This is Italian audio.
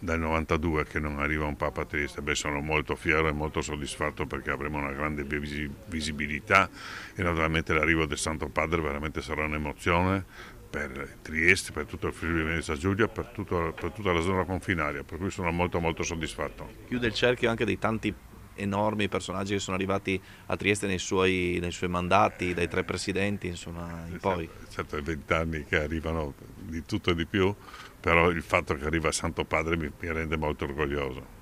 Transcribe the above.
dal 92 che non arriva un Papa triste, beh sono molto fiero e molto soddisfatto perché avremo una grande visibilità e naturalmente l'arrivo del Santo Padre veramente sarà un'emozione per Trieste, per tutto il Friuli Venezia Giulia, per, tutto, per tutta la zona confinaria, per cui sono molto molto soddisfatto. Chiude il cerchio anche dei tanti enormi personaggi che sono arrivati a Trieste nei suoi, nei suoi mandati, dai tre presidenti, insomma, in eh certo, poi. è vent'anni che arrivano di tutto e di più, però il fatto che arriva Santo Padre mi, mi rende molto orgoglioso.